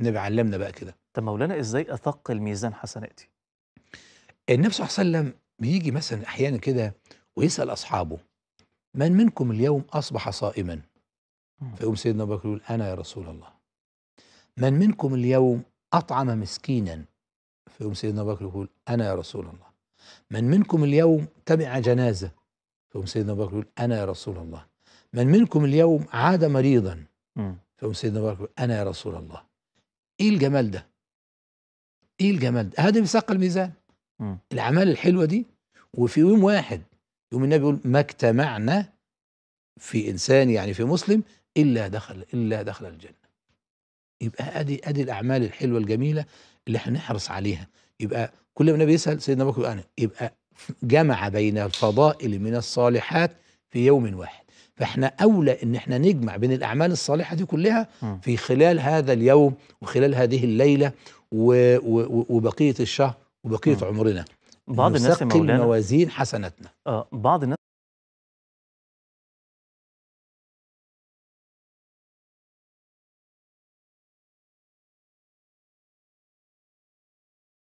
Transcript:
النبي علمنا بقى كده طب مولانا ازاي اثق الميزان حسناتي النبي صلى الله عليه وسلم بيجي مثلا احيانا كده ويسال اصحابه من منكم اليوم اصبح صائما فيقوم سيدنا ابو بكر يقول انا يا رسول الله من منكم اليوم اطعم مسكينا فيقوم سيدنا ابو بكر يقول انا يا رسول الله من منكم اليوم تبع جنازه فيقوم سيدنا ابو بكر يقول انا يا رسول الله من منكم اليوم عاد مريضا فقام سيدنا ابو بكر انا يا رسول الله ايه الجمال ده ايه الجمال ده هذا ميثاق الميزان الاعمال الحلوه دي وفي يوم واحد يوم النبي يقول ما اجتمعنا في انسان يعني في مسلم الا دخل الا دخل الجنه يبقى ادي ادي الاعمال الحلوه الجميله اللي احنا نحرص عليها يبقى كل ما النبي يسال سيدنا ابو بكر انا يبقى جمع بين الفضائل من الصالحات في يوم واحد فاحنا اولى ان احنا نجمع بين الاعمال الصالحه دي كلها في خلال هذا اليوم وخلال هذه الليله و و وبقيه الشهر وبقيه عمرنا بعض الناس مولانا موازين حسناتنا آه بعض الناس